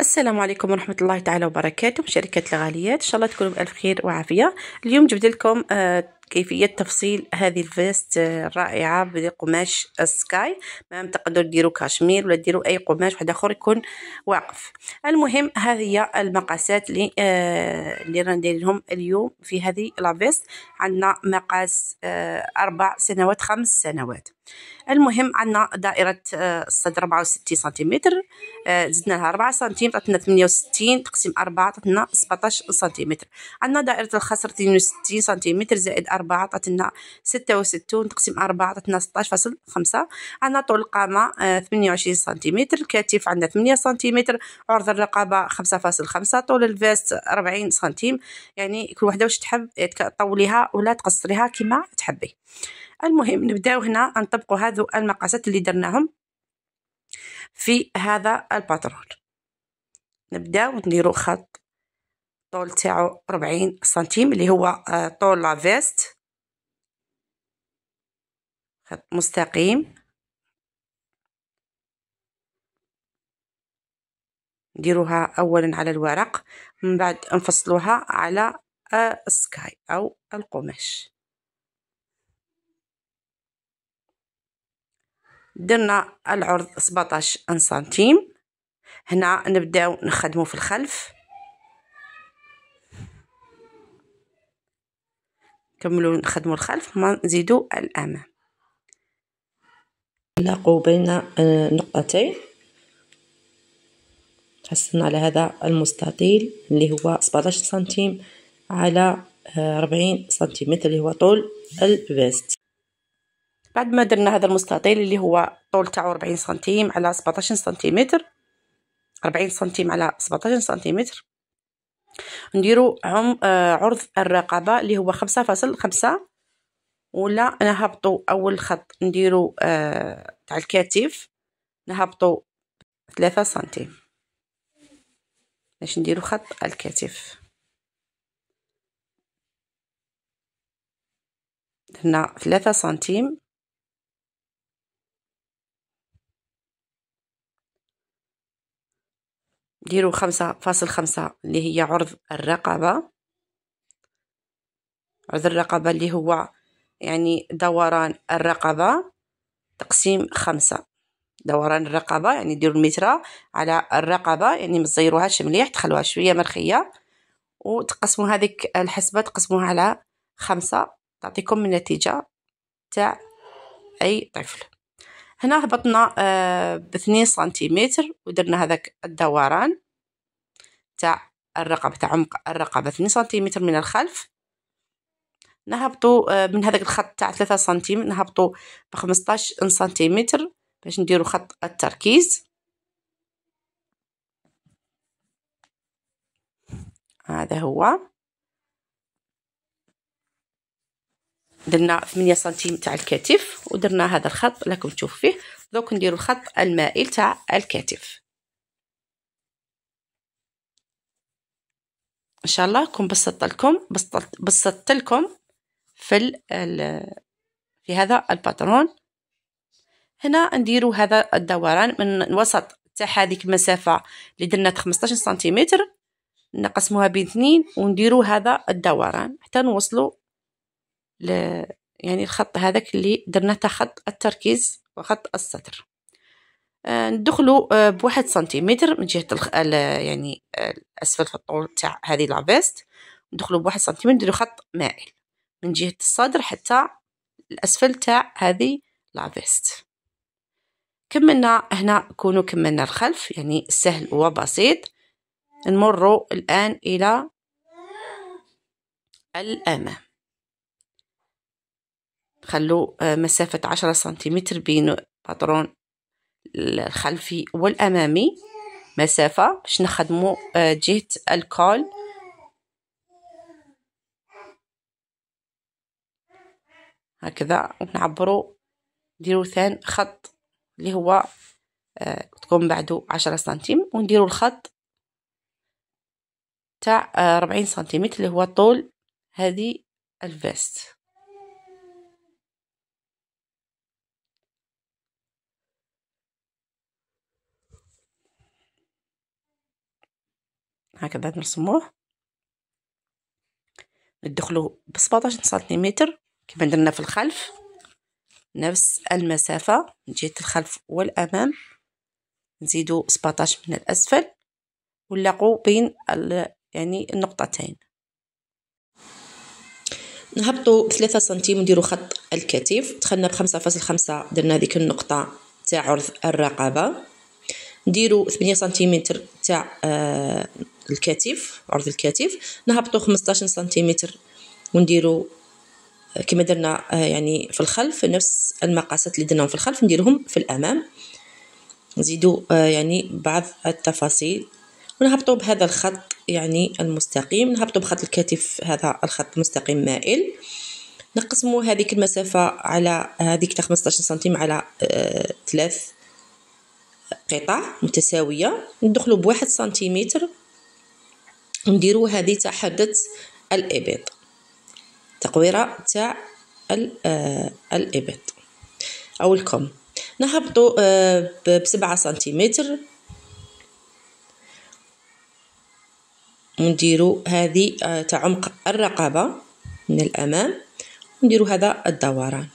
السلام عليكم ورحمة الله تعالى وبركاته شركة الغاليات إن شاء الله تكونوا بألف خير وعافية اليوم جبت لكم آه كيفية تفصيل هذه الفيست الرائعة بقماش السكاي ما تقدروا ديروا كاشمير ولا ديروا أي قماش واحد آخر يكون واقف المهم هذه هي المقاسات اللي آه اللي رانا دايرينهم اليوم في هذه الفيست عندنا مقاس آه أربع سنوات خمس سنوات المهم عندنا دائرة آه الصدر 64 سنتيمتر آه زدنا لها 4 سنتيم عطاتنا 68 تقسيم 4 عطاتنا 17 سنتيمتر عندنا دائرة الخصر 62 سنتيمتر زائد أربعة عطاتنا ستة وستون تقسيم أربعة عطاتنا ستاش فاصل خمسة عندنا طول القامة آه، ثمانية وعشرين سنتيمتر الكتف عندنا ثمانية سنتيمتر عرض الرقبة خمسة فاصل خمسة طول الفيست ربعين سنتيم يعني كل وحدة واش تحب إيه، طوليها ولا تقصريها كما تحبي المهم نبداو هنا نطبقوا هذو المقاسات اللي درناهم في هذا الباترون نبداو نديرو خط الطول تاعو 40 سنتيم اللي هو آه، طول لافيست خط مستقيم نديروها اولا على الورق من بعد نفصلوها على آه، السكاي او القماش درنا العرض 17 سنتيم هنا نبداو نخدمو في الخلف نكملو نخدمو الخلف ما نزيدو الامام نلاقو بين آه، نقطتين حصلنا على هذا المستطيل اللي هو 17 سنتيم على 40 آه، سنتيمتر اللي هو طول الفيست بعد ما درنا هذا المستطيل اللي هو طول تاعو 40 سنتيم على 17 سنتيمتر 40 سنتيم على 17 سنتيمتر نديرو عم آه، عرض الرقبه اللي هو خمسة فاصل خمسة ولا نهبطو اول خط نديرو آه تاع الكتف نهبطو ثلاثة سنتيم باش نديرو خط الكتف هنا ثلاثة سنتيم نديرو خمسة فاصل خمسة اللي هي عرض الرقبة عرض الرقبة اللي هو يعني دوران الرقبة تقسيم خمسة دوران الرقبة يعني ديرو المترة على الرقبة يعني متزيروهاش مليح تخلوها شوية مرخية وتقسموا هذيك الحسبة تقسموها على خمسة تعطيكم النتيجة تاع أي طفل هنا هبطنا آه، باثنين سنتيمتر ودرنا هذاك الدوران تاع الرقبة تاع عمق الرقبة اثنين سنتيمتر من الخلف نهبطو آه، من هذاك الخط تاع ثلاثة سنتيم نهبطو بخمسطاش سنتيمتر باش نديرو خط التركيز هذا هو درنا 8 سنتيم تاع الكتف ودرنا هذا الخط راكم تشوفوا فيه دوك نديروا الخط المائل تاع الكتف ان شاء الله كون بسطت لكم بسطت لكم في ال في هذا الباترون هنا نديروا هذا الدوران من وسط تاع هذيك المسافه اللي درنا 15 سنتيمتر نقسموها بين 2 ونديروا هذا الدوران حتى نوصلوا ل... يعني الخط هذاك اللي درناه خط التركيز وخط السطر آه، ندخلو آه، بواحد سنتيمتر من جهة الخ... يعني آه، الأسفل في الطول تاع هذه لافيست ندخلو بواحد سنتيمتر نديرو خط مائل من جهة الصدر حتى الأسفل تاع هذه لافيست كملنا هنا كونو كملنا الخلف يعني سهل وبسيط نمرو الآن إلى الأمام خلوه آه، مسافة عشرة سنتيمتر بين باترون الخلفي والأمامي مسافة باش نخدمو آه، جهة الكول هكذا ونعبرو نديرو ثان خط اللي هو آه، تكون بعدو عشرة سنتيم ونديرو الخط تاع ربعين سنتيمتر اللي هو طول هذه الفيست هكذا نرسموه ندخلو ب 17 سنتيمتر كما درنا في الخلف نفس المسافة من جهة الخلف والأمام نزيدو 17 من الأسفل ونلاقو بين يعني النقطتين نهبطو بثلاثة سنتيم ونديرو خط الكتف دخلنا بخمسة فاصل خمسة درنا ديك النقطة تاع عرض الرقبة نديرو 8 سنتيمتر تاع آه، الكتف عرض الكتف نهبطو 15 سنتيمتر ونديرو آه، كما درنا آه، يعني في الخلف نفس المقاسات اللي درناهم في الخلف نديرهم في الامام نزيدو يعني بعض التفاصيل ونهبطو بهذا الخط يعني المستقيم نهبطو بخط الكتف هذا الخط مستقيم مائل نقسمو هذه المسافة على هذيك تاع 15 سنتيم على ثلاث قطع متساويه ندخلو بواحد سنتيمتر ونديرو هذه تحدث الابط تقويره تاع آه، الابط او الكم نهبطو آه، بسبعة سنتيمتر ونديرو هذه آه، تعمق الرقبه من الامام ونديرو هذا الدوران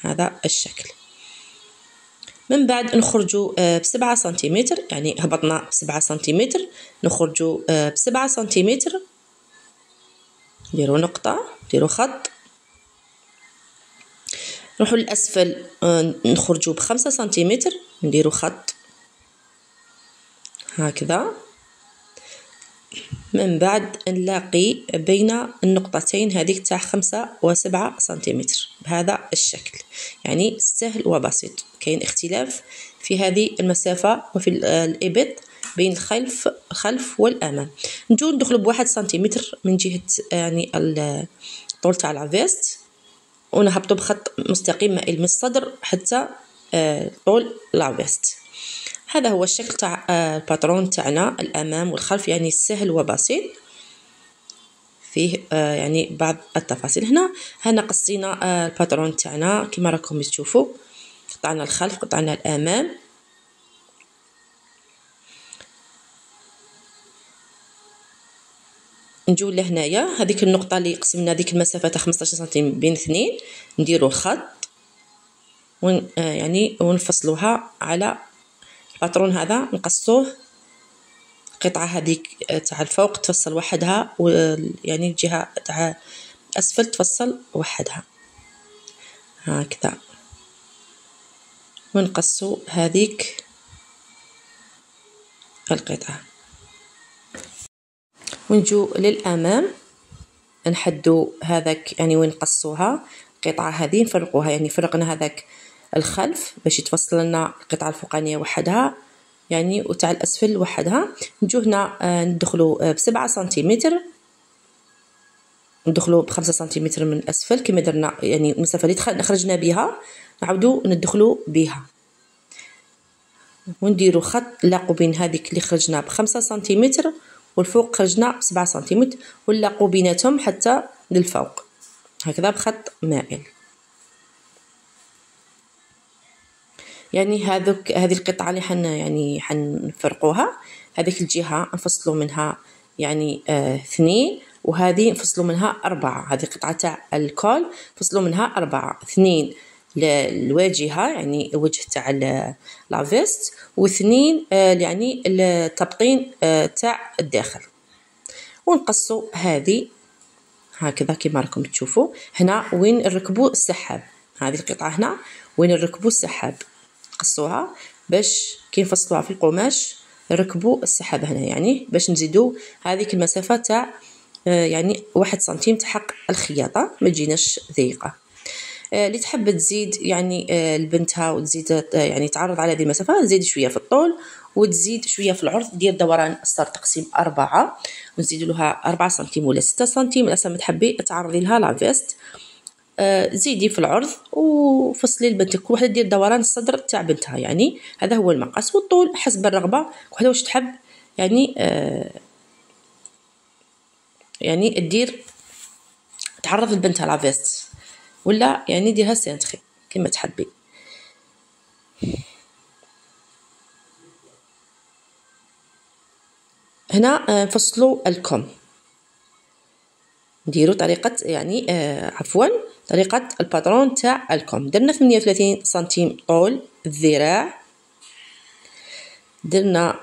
هذا الشكل من بعد نخرجوا آه، بسبعة سنتيمتر يعني هبطنا بسبعة سنتيمتر نخرجوا آه، بسبعة سنتيمتر نديرو نقطة آه، نديرو خط نروحوا للأسفل نخرجوا بخمسة سنتيمتر نديروا خط هكذا من بعد نلاقي بين النقطتين هذيك تاع خمسة وسبعة سنتيمتر بهذا الشكل يعني سهل وبسيط كاين اختلاف في هذه المسافة وفي الإبط بين الخلف الخلف والأمام نجو ندخل بواحد سنتيمتر من جهة يعني الطول تاع العفيست ونهبطو بخط مستقيم مائل من الصدر حتى آه، طول العفيست هذا هو الشكل تاع الباترون آه، تاعنا الامام والخلف يعني سهل وبسيط فيه آه، يعني بعض التفاصيل هنا هنا قصينا الباترون آه، تاعنا كما راكم تشوفوا قطعنا الخلف قطعنا الامام نجيو لهنايا هذيك النقطه اللي قسمنا هذيك المسافه تاع 15 سنتيم بين اثنين نديرو خط ون يعني ونفصلوها على الباترون هذا نقصوه القطعة هذيك آه، تاع الفوق تفصل وحدها يعني الجهة تاع أسفل تفصل وحدها هكذا ونقصو هذيك القطعة ونجو للأمام نحدو هذاك يعني وين قصوها القطعة هذه نفرقوها يعني فرقنا هذاك الخلف باش يتوصل لنا القطعة الفوقانية وحدها يعني وتاع الأسفل وحدها نجو هنا آه، ندخلو آه، بسبعة سنتيمتر ندخلو بخمسة سنتيمتر من الأسفل كما درنا يعني المسافة اللي خرجنا بها نعاودو ندخلو بها ونديرو خط نلاقو بين هذيك اللي خرجنا بخمسة سنتيمتر والفوق خرجنا بسبعة سنتيمتر ونلاقو بيناتهم حتى للفوق هكذا بخط مائل يعني هذوك هذه القطعه اللي حن يعني حنفرقوها هذيك الجهه نفصلوا منها يعني آه وهذه نفصلوا منها أربعة هذه قطعة تاع الكول نفصلوا منها أربعة اثنين للواجهة يعني الوجه تاع لافيست واثنين آه يعني التبطين آه تاع الداخل ونقصوا هذه هكذا كما راكم تشوفوا هنا وين نركبوا السحاب هذه القطعة هنا وين نركبوا السحاب قصوها باش كي نفصلوها في القماش ركبوا السحابه هنا يعني باش نزيدوا هذيك المسافه تاع آه، يعني واحد سنتيم تحق الخياطه ما تجيناش ضيقه آه، اللي تحب تزيد يعني آه، لبنتها وتزيد يعني تعرض على هذه المسافه تزيد شويه في الطول وتزيد شويه في العرض ديال دوران السر تقسيم أربعة ونزيد لها أربعة سنتيم ولا ستة سنتيم على حسب تحبي تعرضي لها لافيست آه، زيدي في العرض وفصلي لبنتك وحده دير دوران الصدر تاع بنتها يعني هذا هو المقاس والطول حسب الرغبه وحده واش تحب يعني آه، يعني دير تعرض لبنتها لافيست ولا يعني ديرها سينتري كما تحبي هنا آه، نفصلوا الكم نديروا طريقه يعني عفوا طريقة الباترون تاع الكم درنا 38 سنتيم طول الذراع درنا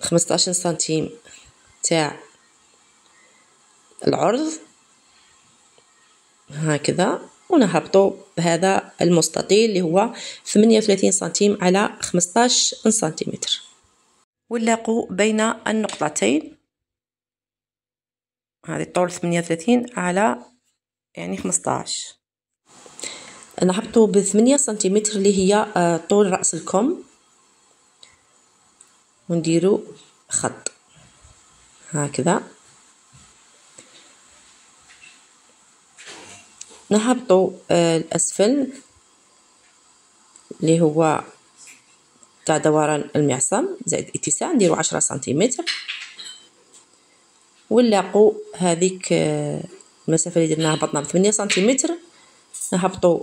15 سنتيم تاع العرض هكذا ونهبطوا بهذا المستطيل اللي هو 38 سنتيم على 15 سنتيمتر ونلاقوا بين النقطتين هذه الطول 38 على يعني 15 نهبطوا ب 8 سنتيمتر اللي هي آه، طول راس الكم ونديرو خط هكذا نهبطو آه، الاسفل اللي هو تاع دوران المعصم زائد اتساع نديرو 10 سنتيمتر ونلاقو هذيك آه، المسافه اللي درناها هبطنا ب 8 سنتيمتر نهبطو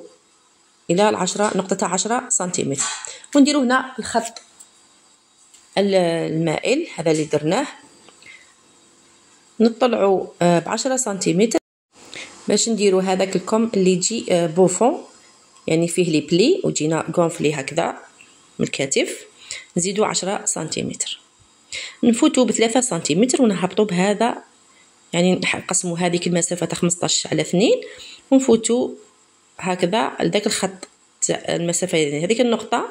الى العشرة نقطة عشرة سنتيمتر ونديرو هنا الخط المائل هذا اللي درناه نطلعو آه، بعشرة سنتيمتر باش نديرو هذاك الكم اللي يجي آه، بوفون يعني فيه لي بلي وجينا غونفلي هكذا من الكتف نزيدو عشرة سنتيمتر نفوتو بثلاثة سنتيمتر ونهبطو بهذا يعني نقسمو هاديك المسافة تاع خمسطاش على اثنين ونفوتو هكذا لذاك الخط تاع المسافة يعني هذيك النقطة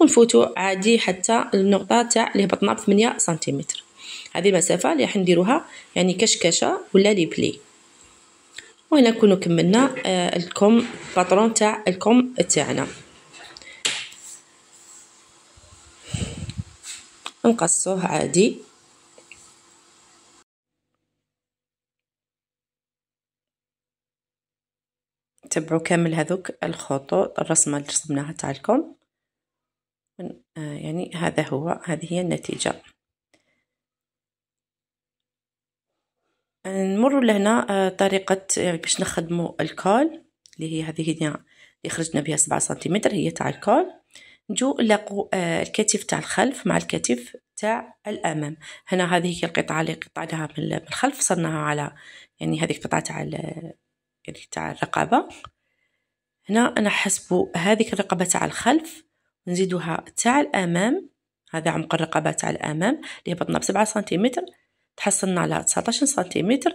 ونفوتو عادي حتى النقطة تاع اللي هبطنا بثمنية سنتيمتر هذه المسافة اللي راح نديروها يعني كشكشة ولا لي بلي وهنا نكونو كملنا آه، الكم باترون تاع الكم تاعنا نقصوه عادي تبعوا كامل هذوك الخطوط الرسمه اللي رسمناها تاع تاعكم آه، يعني هذا هو هذه هي النتيجه نمر لهنا آه، طريقه آه، باش نخدموا الكول اللي هي هذه هي اللي خرجنا بها 7 سنتيمتر هي تاع الكول نجو نلاقو آه، الكتف تاع الخلف مع الكتف تاع الامام هنا هذه هي القطعه اللي قطعناها من الخلف صرناها على يعني هذه القطعه تاع يعني تاع الرقبه هنا انا حسبو هذه الرقبه تاع الخلف نزيدوها تاع الامام هذا عمق الرقبه تاع الامام اللي هبطنا بسبعة سنتيمتر تحصلنا على 19 سنتيمتر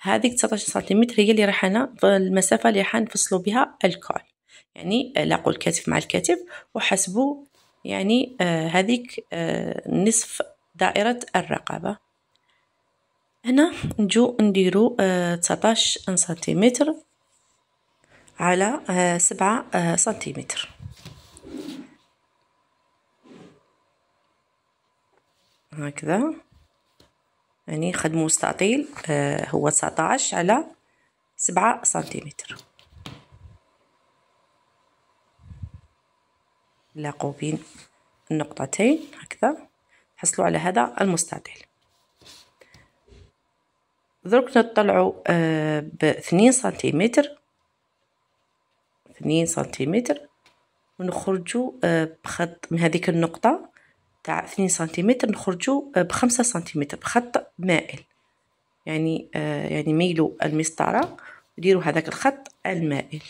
هذه 19 سنتيمتر هي اللي راح انا المسافه اللي راح نفصلوا بها الكول يعني آه، لاقوا الكاتب مع الكاتب وحسبوا يعني آه، هذيك آه، نصف دائرة الرقبة هنا نجو نديرو 19 سنتيمتر على سبعة سنتيمتر هكذا يعني خدمو مستطيل هو 19 على سبعة سنتيمتر لاقوا بين النقطتين هكذا حصلوا على هذا المستطيل درك نطلعوا آه، ب بثنين سنتيمتر اثنين سنتيمتر ونخرجوا آه، بخط من هذيك النقطة تاع اثنين سنتيمتر نخرجوا آه، بخمسة سنتيمتر بخط مائل يعني يعني ميلوا المسطرة وديروا هذاك الخط المائل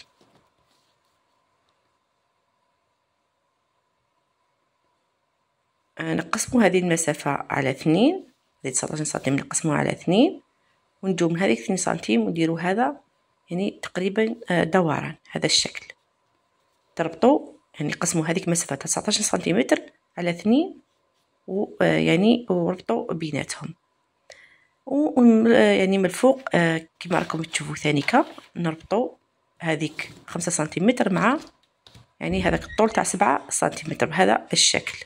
نقسمو هذه المسافة على اثنين هذه تسعطاشر سنتيم نقسموها على اثنين وندو من هذيك اثنين سنتيم ونديرو هذا يعني تقريبا آه، دوران هذا الشكل تربطو يعني قسمو هذيك مسافة تسعطاشر سنتيمتر على اثنين ويعني آه، وربطو بيناتهم و آه، يعني من الفوق كما راكم تشوفوا ثانيكا نربطو هذيك خمسة سنتيمتر مع يعني هذاك الطول تاع سبعة سنتيمتر بهذا الشكل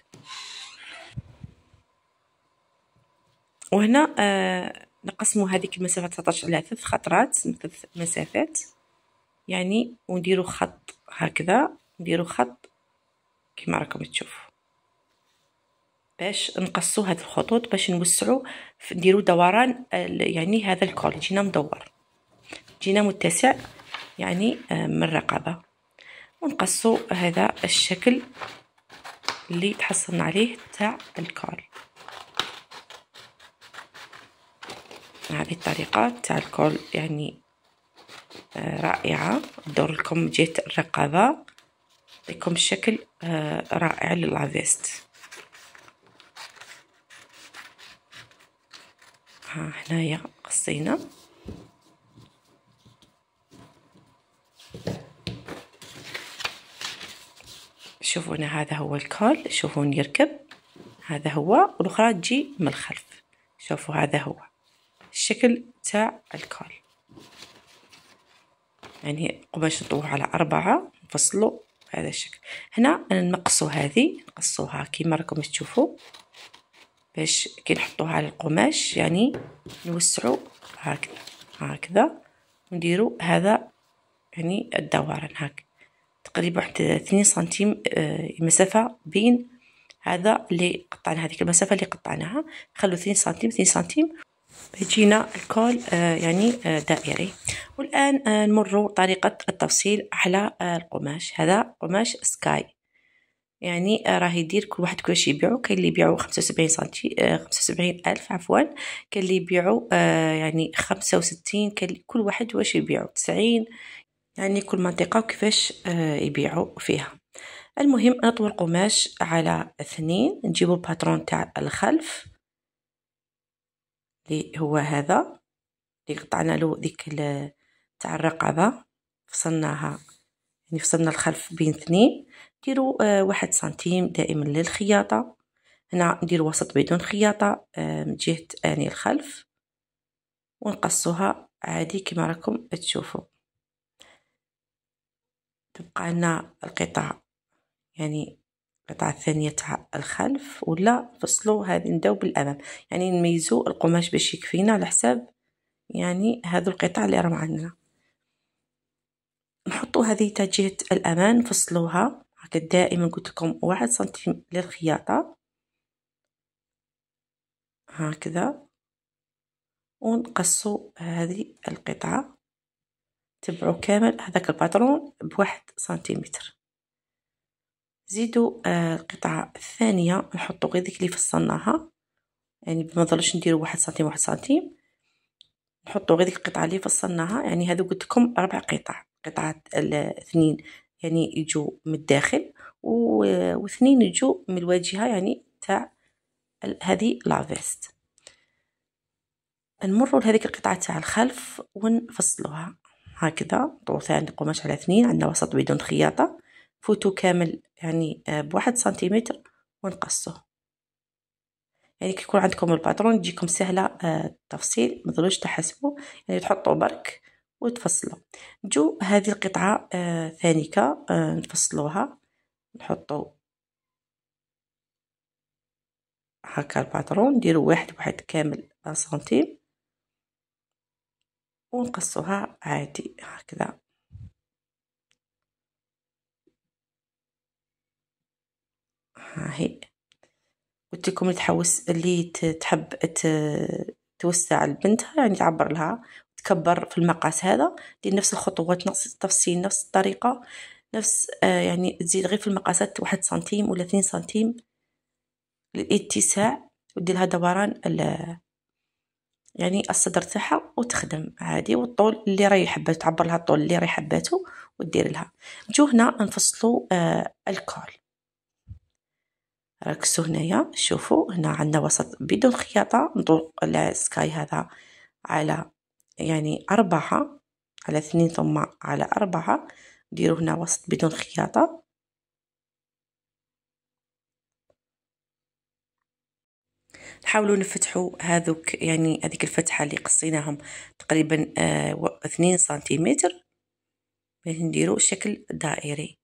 وهنا آه نقسموا هذيك المسافه 19 على ثلاث خطرات ثلاث مسافات يعني ونديروا خط هكذا نديروا خط كما راكم تشوفوا باش نقصوا هاد الخطوط باش نوسعوا نديروا دوران آه، يعني هذا الكول جينا مدور جينا متسع يعني آه، من الرقبه ونقصوا هذا الشكل اللي تحصلنا عليه تاع الكول هذه الطريقة تاع الكول يعني آه، رائعة دور لكم جهة الرقبة لكم شكل آه، رائع للافيست ها هنايا قصينا شوفونا هذا هو الكول شوفون يركب هذا هو والاخرى تجي من الخلف شوفوا هذا هو الشكل تاع الكال يعني قماش نطوه على أربعة نفصلو بهذا الشكل هنا أنا نقصو هذه نقصوها كيما راكم تشوفوا باش كي نحطوها على القماش يعني نوسعو هكذا هكذا ونديرو هذا يعني الدوران هكا تقريبا واحد اثنين سنتيم آه، مسافة بين هذا اللي قطعنا هذيك المسافة اللي قطعناها خلو اثنين سنتيم اثنين سنتيم بيجينا الكول آه، يعني آه، دائري والآن آه، نمر طريقة التفصيل على القماش هذا قماش سكاي يعني راه يدير كل واحد كيفاش يبيعو كاين اللي يبيعو خمسة وسبعين سنتي خمسة وسبعين الف عفوا كاين اللي يبيعو يعني وستين كاين كل واحد واش يبيعو تسعين يعني كل منطقه وكيفاش يبيعو فيها المهم نطوي القماش على اثنين نجيبو الباترون تاع الخلف اللي هو هذا اللي قطعنا له ديك تاع الرقبه فصلناها يعني فصلنا الخلف بين اثنين ديروا آه واحد سنتيم دائما للخياطه هنا ندير وسط بدون خياطه آه من جهه اني الخلف ونقصوها عادي كما راكم تشوفوا تبقى لنا القطع يعني القطعة الثانية تاع الخلف ولا نفصلو هذه نبداو بالأمام يعني نميزو القماش باش يكفينا على حساب يعني هذو القطع اللي راهم عندنا نحطو هذه تاع جهة الأمام نفصلوها هكا دائما قلت لكم واحد سنتيم للخياطة هكذا ونقصو هذه القطعة تبعو كامل هذاك الباترون بواحد سنتيمتر زيدو آه، القطعه الثانيه نحطو غير ديك اللي فصلناها يعني ما نضلوش نديرو واحد سنتيم واحد سنتيم نحطو غير ديك القطعه اللي فصلناها يعني هذو قلت لكم ربع قطع قطعه الاثنين يعني يجو من الداخل و... واثنين يجو من الواجهه يعني تاع هذه لافيست نمروا لهذيك القطعه تاع الخلف ونفصلوها هكذا طول ثاني قماش على اثنين عندنا وسط بدون خياطه فوتو كامل يعني آه، بواحد سنتيمتر ونقصه يعني كيكون عندكم الباترون تجيكم سهله آه، التفصيل ما تضلوش تحسبوا يعني تحطوا برك وتفصلوا نجو هذه القطعه آه، ثانيكه نفصلوها نحطوا هكا الباترون نديروا واحد بواحد كامل سنتيم ونقصوها عادي هكذا ها هي قلت لكم اللي تحوس اللي تحب توسع لبنتها يعني تعبر لها تكبر في المقاس هذا دير نفس الخطوات نفس التفصيل نفس الطريقه نفس آه، يعني تزيد غير في المقاسات واحد سنتيم ولا اثنين سنتيم للاتساع ودير لها دوران يعني الصدر تاعها وتخدم عادي والطول اللي راهي حبات تعبر لها الطول اللي راهي حباته ودير لها نجو هنا نفصلوا آه الكول ركزوا هنايا شوفوا هنا عندنا وسط بدون خياطة نطلق السكاي هذا على يعني أربعة على اثنين ثم على أربعة ديروا هنا وسط بدون خياطة نحاولوا نفتحوا هذوك يعني هذيك الفتحه اللي قصيناهم تقريبا آه اثنين سنتيمتر باش يعني نديروا شكل دائري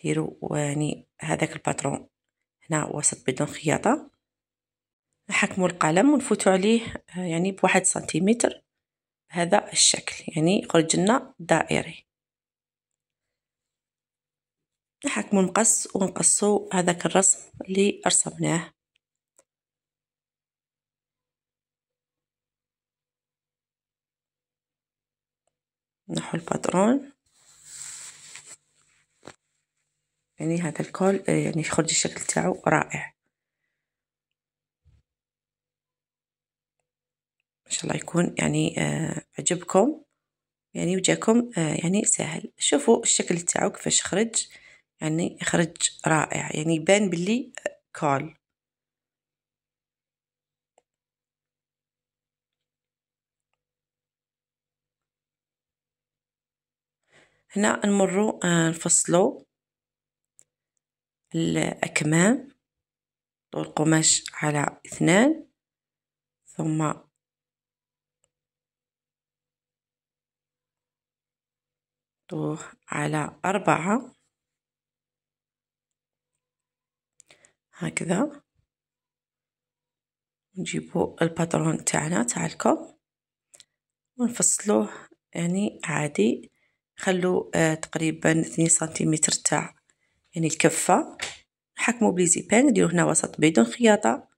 نديروا يعني هذاك الباترون هنا وسط بدون خياطة نحكم القلم ونفوتو عليه آه، يعني بواحد سنتيمتر بهذا الشكل يعني يخرج لنا دائري نحكم المقص ونقصو هذاك الرسم اللي رسمناه نحو الباترون يعني هذا الكول آه، يعني خرج الشكل تاعو رائع ان شاء الله يكون يعني آه، عجبكم يعني وجاكم آه، يعني سهل شوفوا الشكل تاعو كيفاش خرج يعني خرج رائع يعني يبان باللي كول هنا نمرو نفصلو الأكمام طول قماش على اثنان ثم طوه على أربعة هكذا نجيبو الباترون تاعنا تاع الكم ونفصلوه يعني عادي خلو آه تقريبا اثنين سنتيمتر تاع يعني الكفه نحكمو بليزيبان نديرو هنا وسط بدون خياطه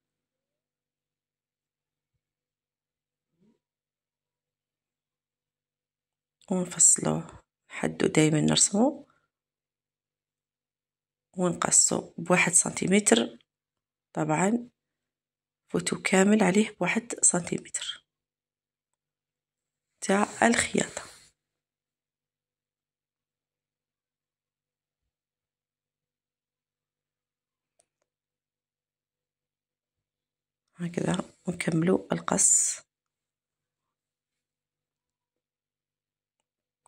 ونفصلو حدو دائما نرسمو ونقصو بواحد سنتيمتر طبعا فوتو كامل عليه بواحد سنتيمتر تاع الخياطه هكذا ونكملوا القص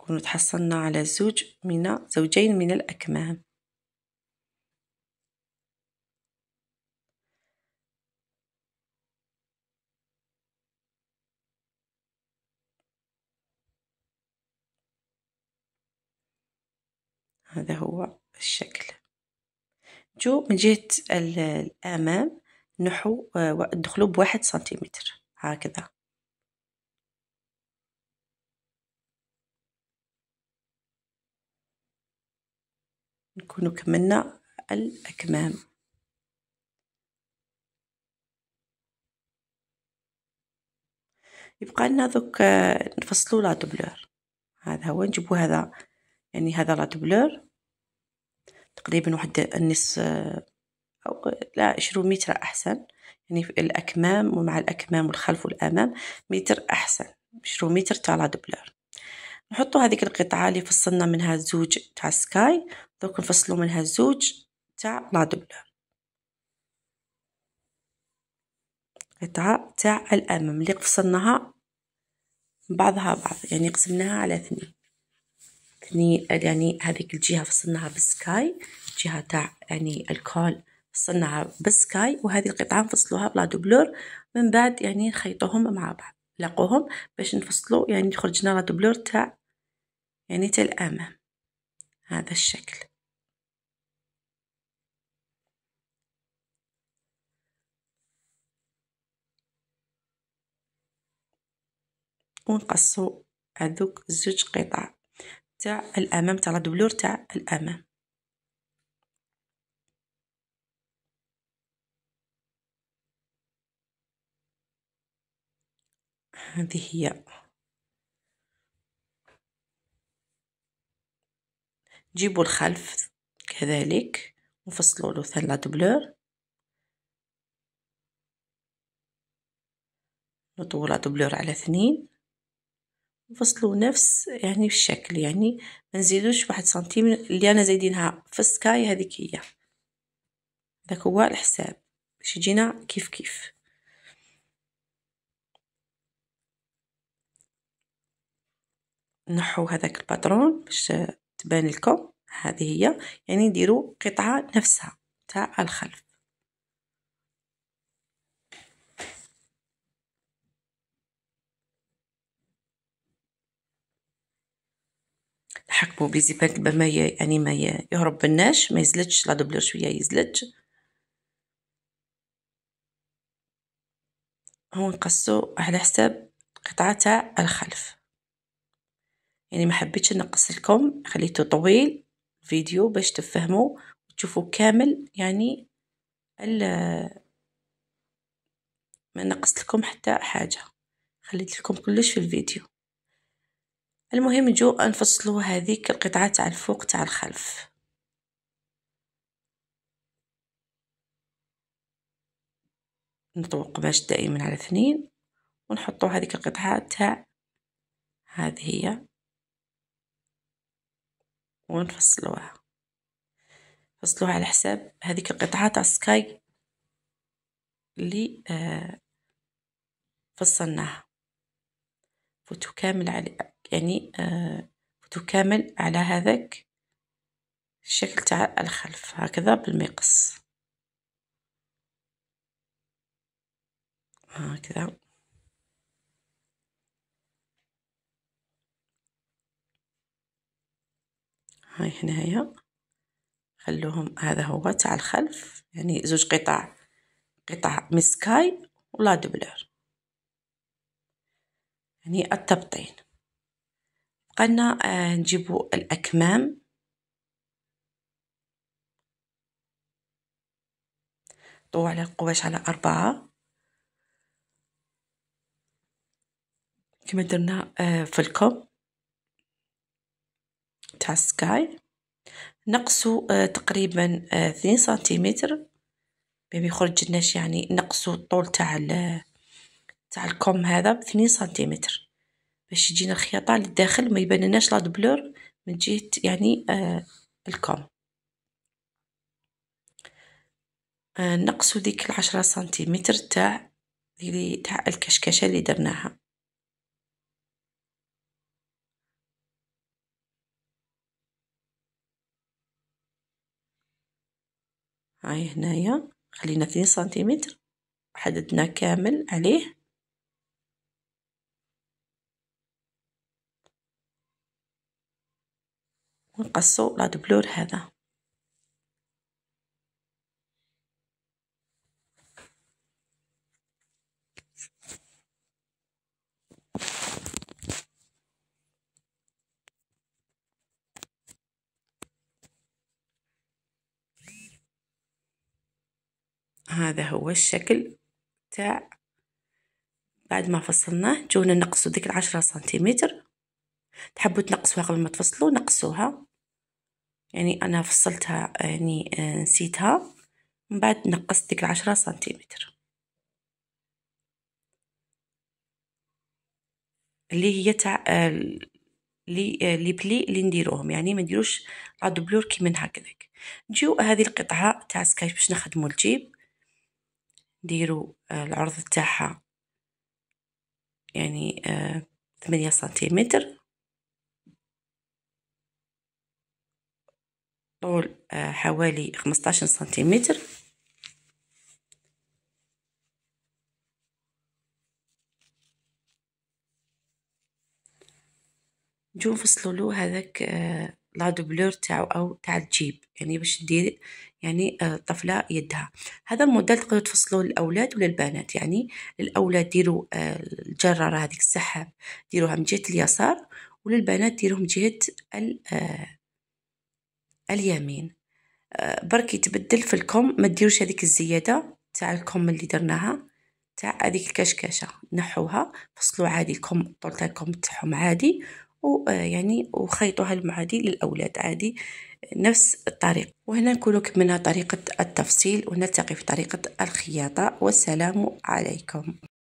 نكونو تحصلنا على زوج من زوجين من الأكمام هذا هو الشكل جو من جهة الأمام نحو آه، دخلوا بواحد سنتيمتر هكذا نكون كملنا الأكمام يبقى لنا دوك آه، نفصلوا لا دوبلور هذا هو نجيبو هذا يعني هذا لا دوبلور تقريبا واحد النص آه، أو لا عشرون متر أحسن يعني في الأكمام ومع الأكمام والخلف والأمام متر أحسن عشرون متر تاع لا دوبلور نحطوا هذيك القطعة اللي فصلنا منها زوج تاع سكاي دوك نفصلوا منها زوج تاع لا دوبلور قطعة تاع الأمام اللي فصلناها بعضها بعض يعني قسمناها على اثنين اثنين يعني هذيك الجهة فصلناها بالسكاي الجهة تاع يعني الكول صنعها بالسكاي وهذه القطعة نفصلوها بلا دوبلور من بعد يعني نخيطوهم مع بعض لقوهم باش نفصلو يعني خرجنا لا دوبلور تاع يعني تاع الامام هذا الشكل ونقصو هذوك زوج قطع تاع الامام تاع لا دوبلور تاع الامام هذه هي جيبوا الخلف كذلك وفصلوا له ثلا دوبلور نطول دوبلور على اثنين وفصلوا نفس يعني الشكل يعني ما نزيدوش واحد سنتيم اللي انا زايدينها في السكاي هذيك هي داك هو الحساب باش يجينا كيف كيف نحو هذاك الباترون باش تبان لكم هذه هي يعني نديرو قطعة نفسها تاع الخلف نحكمو بزباك ما يعني ما يهرب بالناش ما يزلتش لا دوبلور شويه يزلتش هو نقصو على حساب قطعه تاع الخلف يعني ما حبيتش نقص لكم خليته طويل فيديو باش تفهموا وتشوفوا كامل يعني ما نقص لكم حتى حاجة خليت لكم كلش في الفيديو المهم نجو انفصلوا هذيك القطعة تاع الفوق تاع الخلف نطوي قماش دائما على اثنين ونحطوا هذيك القطعة تاع هذه هي ونفصلوها نفصلوها على حساب هذيك القطعة تاع السكاي اللي آه فصلناها فوتو كامل على يعني آه فوتو كامل على هذاك الشكل تاع الخلف هكذا بالمقص هكذا هاي هنايا خلوهم هذا هو تاع الخلف يعني زوج قطع قطع مسكاي ولا دوبلور يعني التبطين بقالنا آه نجيبو الأكمام طو على القواش على أربعة كما درنا آه، في الكم تاع سكاي نقصو آه، تقريبا 2 آه، سنتيمتر بما يخرج لناش يعني نقصو الطول تاع تاع الكم هذا 2 سنتيمتر باش يجينا الخياطه للداخل ما يبانلناش لا دبلور من جهه يعني الكم آه, آه، نقصو ديك العشرة سنتيمتر تاع تاع الكشكشه اللي درناها هاي هنايا خلينا اثنين سنتيمتر حددنا كامل عليه ونقصو لا دبلور هذا هذا هو الشكل تاع بعد ما فصلناه جونا نقصو ديك العشرة سنتيمتر تحبوا تنقصوها قبل ما تفصلوا نقصوها يعني انا فصلتها يعني آه، نسيتها من بعد نقصت ديك العشرة سنتيمتر اللي هي تاع آه، لي آه، لي بلي اللي نديروهم يعني ما نديروش لا دوبلور كيما هكذاك نجيو هذه القطعه تاع سكاش باش نخدمو الجيب ديروا آه، العرض تاعها يعني آه، ثمانية سنتيمتر طول آه، حوالي خمسطاشر سنتيمتر نجو نفصلوا له هذاك لا دوبلور تاعو او تاع الجيب يعني باش دير يعني الطفله آه، يدها هذا الموديل تقدروا تفصلوه للاولاد ولا البنات يعني للاولاد ديروا آه، الجراره هذيك السحاب ديروها من جهه اليسار وللبنات ديروهم من جهه آه، اليمين برك يتبدل في الكم ما ديروش هذيك الزياده تاع الكم اللي درناها تاع هذيك الكشكشه نحوها فصلوا عادي الكم طول تاع الكم تاعهم عادي ويعني وخيطوها المعادي للأولاد عادي نفس الطريقة وهنا نكون كملنا طريقة التفصيل ونلتقي في طريقة الخياطة والسلام عليكم